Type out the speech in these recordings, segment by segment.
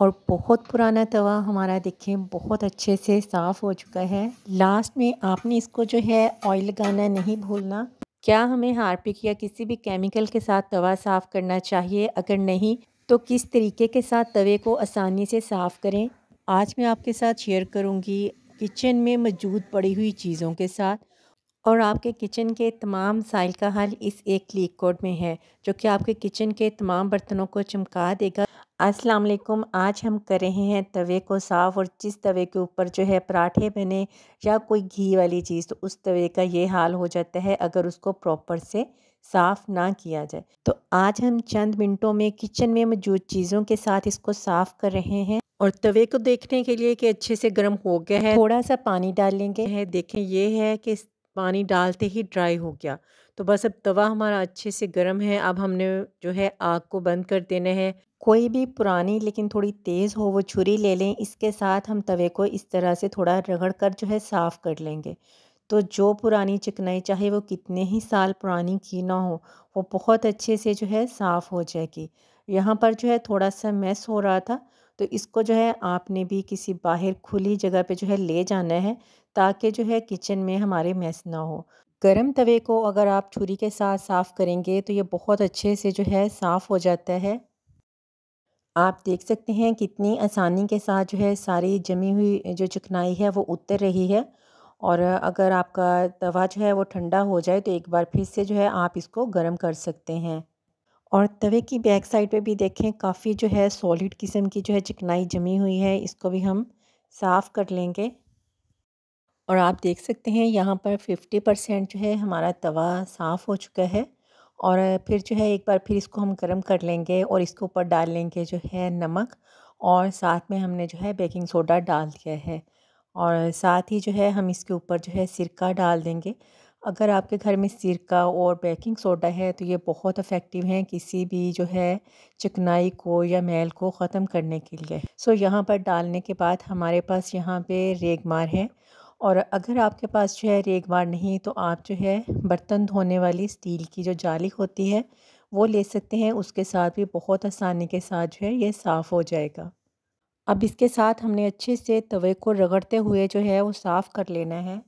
और बहुत पुराना तवा हमारा देखिए बहुत अच्छे से साफ़ हो चुका है लास्ट में आपने इसको जो है ऑयल लगाना नहीं भूलना क्या हमें हार्पिक या किसी भी केमिकल के साथ तवा साफ़ करना चाहिए अगर नहीं तो किस तरीके के साथ तवे को आसानी से साफ़ करें आज मैं आपके साथ शेयर करूंगी किचन में मौजूद पड़ी हुई चीज़ों के साथ और आपके किचन के तमाम साइल का हल इस एक क्लिक कोड में है जो कि आपके किचन के तमाम बर्तनों को चमका देगा अस्सलाम वालेकुम आज हम कर रहे हैं तवे को साफ़ और जिस तवे के ऊपर जो है पराठे बने या कोई घी वाली चीज़ तो उस तवे का ये हाल हो जाता है अगर उसको प्रॉपर से साफ़ ना किया जाए तो आज हम चंद मिनटों में किचन में मौजूद चीज़ों के साथ इसको साफ़ कर रहे हैं और तवे को देखने के लिए कि अच्छे से गर्म हो गया है थोड़ा सा पानी डालेंगे है देखें ये है कि पानी डालते ही ड्राई हो गया तो बस अब तवा हमारा अच्छे से गर्म है अब हमने जो है आग को बंद कर देना है कोई भी पुरानी लेकिन थोड़ी तेज़ हो वो छुरी ले लें इसके साथ हम तवे को इस तरह से थोड़ा रगड़ कर जो है साफ़ कर लेंगे तो जो पुरानी चिकनाई चाहे वो कितने ही साल पुरानी की ना हो वो बहुत अच्छे से जो है साफ़ हो जाएगी यहाँ पर जो है थोड़ा सा मैस हो रहा था तो इसको जो है आपने भी किसी बाहर खुली जगह पे जो है ले जाना है ताकि जो है किचन में हमारे मैस ना हो गरम तवे को अगर आप छुरी के साथ साफ़ करेंगे तो ये बहुत अच्छे से जो है साफ़ हो जाता है आप देख सकते हैं कितनी आसानी के साथ जो है सारी जमी हुई जो चिकनाई है वो उतर रही है और अगर आपका तवा जो है वो ठंडा हो जाए तो एक बार फिर से जो है आप इसको गर्म कर सकते हैं और तवे की बैक साइड पे भी देखें काफ़ी जो है सॉलिड किस्म की जो है चिकनाई जमी हुई है इसको भी हम साफ़ कर लेंगे और आप देख सकते हैं यहाँ पर फिफ्टी परसेंट जो है हमारा तवा साफ़ हो चुका है और फिर जो है एक बार फिर इसको हम गर्म कर लेंगे और इसके ऊपर डाल लेंगे जो है नमक और साथ में हमने जो है बेकिंग सोडा डाल दिया है और साथ ही जो है हम इसके ऊपर जो है सिरका डाल देंगे अगर आपके घर में सिरका और बेकिंग सोडा है तो ये बहुत इफ़ेक्टिव हैं किसी भी जो है चिकनाई को या मैल को ख़त्म करने के लिए सो यहाँ पर डालने के बाद हमारे पास यहाँ पे रेगमार है और अगर आपके पास जो है रेग बार नहीं तो आप जो है बर्तन धोने वाली स्टील की जो जाली होती है वो ले सकते हैं उसके साथ भी बहुत आसानी के साथ जो है ये साफ़ हो जाएगा अब इसके साथ हमने अच्छे से तवे को रगड़ते हुए जो है वो साफ़ कर लेना है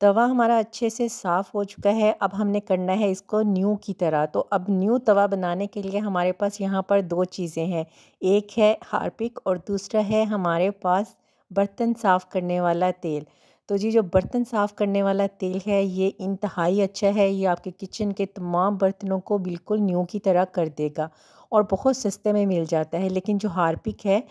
तवा हमारा अच्छे से साफ़ हो चुका है अब हमने करना है इसको न्यू की तरह तो अब न्यू तवा बनाने के लिए हमारे पास यहाँ पर दो चीज़ें हैं एक है हार्पिक और दूसरा है हमारे पास बर्तन साफ़ करने वाला तेल तो जी जो बर्तन साफ़ करने वाला तेल है ये इंतहाई अच्छा है ये आपके किचन के तमाम बर्तनों को बिल्कुल न्यू की तरह कर देगा और बहुत सस्ते में मिल जाता है लेकिन जो हार्पिक है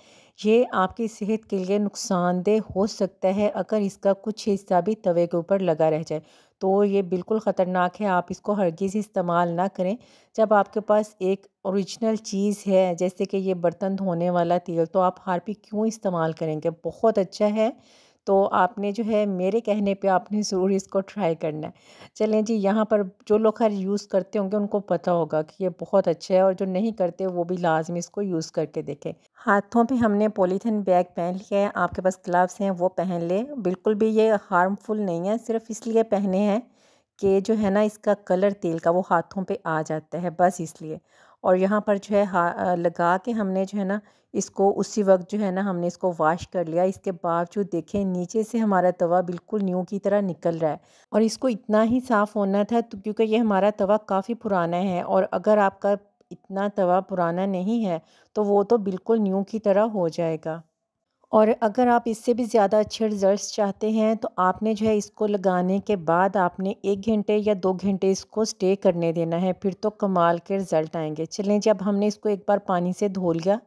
ये आपकी सेहत के लिए नुकसानदेह हो सकता है अगर इसका कुछ हिस्सा भी तवे के ऊपर लगा रह जाए तो ये बिल्कुल ख़तरनाक है आप इसको हरगिज़ इस्तेमाल ना करें जब आपके पास एक ओरिजिनल चीज़ है जैसे कि ये बर्तन धोने वाला तेल तो आप हार्पिक क्यों इस्तेमाल करेंगे बहुत अच्छा है तो आपने जो है मेरे कहने पे आपने ज़रूर इसको ट्राई करना है चलें जी यहाँ पर जो लोग हर यूज़ करते होंगे उनको पता होगा कि ये बहुत अच्छा है और जो नहीं करते वो भी लाजमी इसको यूज़ करके देखें हाथों पे हमने पॉलीथीन बैग पहन लिया है आपके पास ग्लव्स हैं वो पहन लें बिल्कुल भी ये हार्मफुल नहीं है सिर्फ इसलिए पहने हैं कि जो है ना इसका कलर तेल का वो हाथों पर आ जाता है बस इसलिए और यहाँ पर जो है हा लगा के हमने जो है ना इसको उसी वक्त जो है ना हमने इसको वाश कर लिया इसके बावजूद देखें नीचे से हमारा तवा बिल्कुल न्यू की तरह निकल रहा है और इसको इतना ही साफ़ होना था तो क्योंकि ये हमारा तवा काफ़ी पुराना है और अगर आपका इतना तवा पुराना नहीं है तो वो तो बिल्कुल न्यू की तरह हो जाएगा और अगर आप इससे भी ज़्यादा अच्छे रिज़ल्ट चाहते हैं तो आपने जो है इसको लगाने के बाद आपने एक घंटे या दो घंटे इसको स्टे करने देना है फिर तो कमाल के रिज़ल्ट आएंगे चलें जब हमने इसको एक बार पानी से धो लिया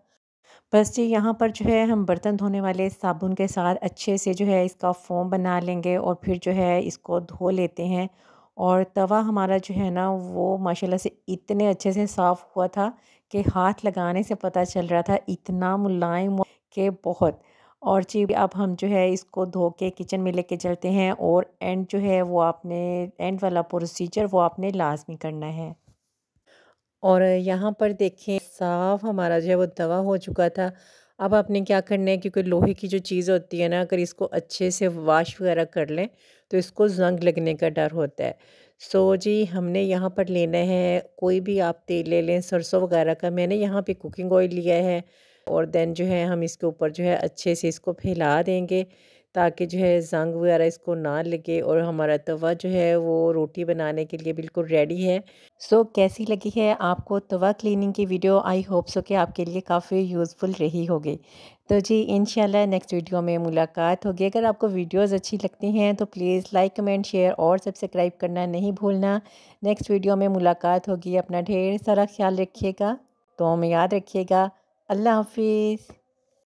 बस जी यहाँ पर जो है हम बर्तन धोने वाले साबुन के साथ अच्छे से जो है इसका फोम बना लेंगे और फिर जो है इसको धो लेते हैं और तवा हमारा जो है ना वो माशाल्लाह से इतने अच्छे से साफ़ हुआ था कि हाथ लगाने से पता चल रहा था इतना मुलायम के बहुत और जी अब हम जो है इसको धो के किचन में लेके चलते हैं और एंड जो है वो आपने एंड वाला प्रोसीजर वो आपने लाजमी करना है और यहाँ पर देखें साफ हमारा जो है वो दवा हो चुका था अब आपने क्या करना है क्योंकि लोहे की जो चीज़ होती है ना अगर इसको अच्छे से वाश वगैरह कर लें तो इसको जंग लगने का डर होता है सो so, जी हमने यहाँ पर लेना है कोई भी आप तेल ले लें सरसों वगैरह का मैंने यहाँ पे कुकिंग ऑयल लिया है और देन जो है हम इसके ऊपर जो है अच्छे से इसको फैला देंगे ताकि जो है जंग वगैरह इसको ना लगे और हमारा तवा जो है वो रोटी बनाने के लिए बिल्कुल रेडी है सो so, कैसी लगी है आपको तवा क्लीनिंग की वीडियो आई होप सो कि आपके लिए काफ़ी यूज़फुल रही होगी तो जी इन नेक्स्ट वीडियो में मुलाकात होगी अगर आपको वीडियोस अच्छी लगती हैं तो प्लीज़ लाइक कमेंट शेयर और सब्सक्राइब करना नहीं भूलना नेक्स्ट वीडियो में मुलाकात होगी अपना ढेर सारा ख्याल रखिएगा तो हमें याद रखिएगा Allah Hafiz.